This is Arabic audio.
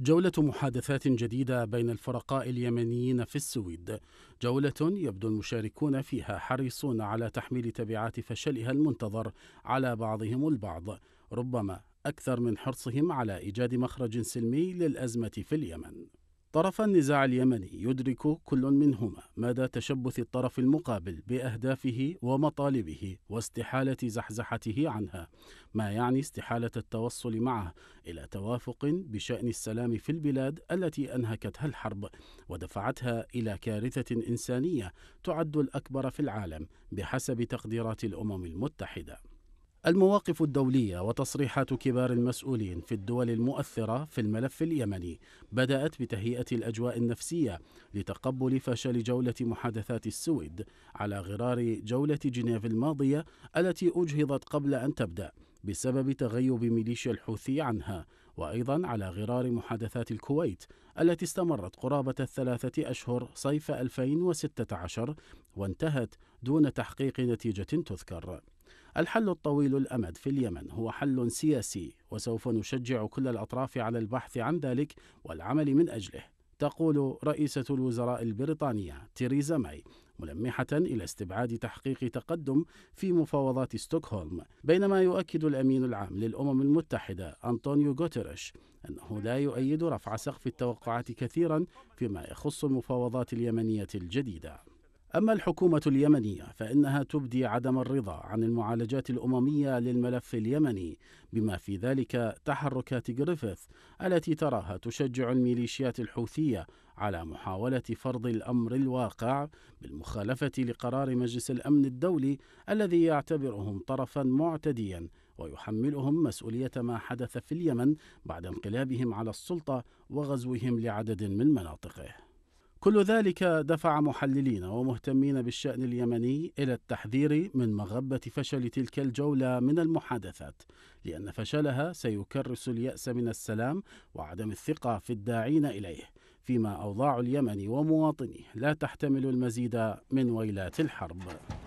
جولة محادثات جديدة بين الفرقاء اليمنيين في السويد، جولة يبدو المشاركون فيها حريصون على تحميل تبعات فشلها المنتظر على بعضهم البعض، ربما أكثر من حرصهم على إيجاد مخرج سلمي للأزمة في اليمن. طرف النزاع اليمني يدرك كل منهما مدى تشبث الطرف المقابل باهدافه ومطالبه واستحاله زحزحته عنها ما يعني استحاله التوصل معه الى توافق بشان السلام في البلاد التي انهكتها الحرب ودفعتها الى كارثه انسانيه تعد الاكبر في العالم بحسب تقديرات الامم المتحده المواقف الدولية وتصريحات كبار المسؤولين في الدول المؤثرة في الملف اليمني بدأت بتهيئة الأجواء النفسية لتقبل فشل جولة محادثات السويد على غرار جولة جنيف الماضية التي أجهضت قبل أن تبدأ بسبب تغيب ميليشيا الحوثي عنها وأيضا على غرار محادثات الكويت التي استمرت قرابة الثلاثة أشهر صيف 2016 وانتهت دون تحقيق نتيجة تذكر الحل الطويل الامد في اليمن هو حل سياسي وسوف نشجع كل الاطراف على البحث عن ذلك والعمل من اجله تقول رئيسه الوزراء البريطانيه تيريزا ماي ملمحة إلى استبعاد تحقيق تقدم في مفاوضات ستوكهولم بينما يؤكد الأمين العام للأمم المتحدة أنطونيو غوتيريش أنه لا يؤيد رفع سقف التوقعات كثيرا فيما يخص المفاوضات اليمنية الجديدة أما الحكومة اليمنية فإنها تبدي عدم الرضا عن المعالجات الأممية للملف اليمني بما في ذلك تحركات جريفيث التي تراها تشجع الميليشيات الحوثية على محاولة فرض الأمر الواقع بالمخالفة لقرار مجلس الأمن الدولي الذي يعتبرهم طرفا معتديا ويحملهم مسؤولية ما حدث في اليمن بعد انقلابهم على السلطة وغزوهم لعدد من مناطقه كل ذلك دفع محللين ومهتمين بالشأن اليمني إلى التحذير من مغبة فشل تلك الجولة من المحادثات، لأن فشلها سيكرس اليأس من السلام وعدم الثقة في الداعين إليه، فيما أوضاع اليمن ومواطنيه لا تحتمل المزيد من ويلات الحرب.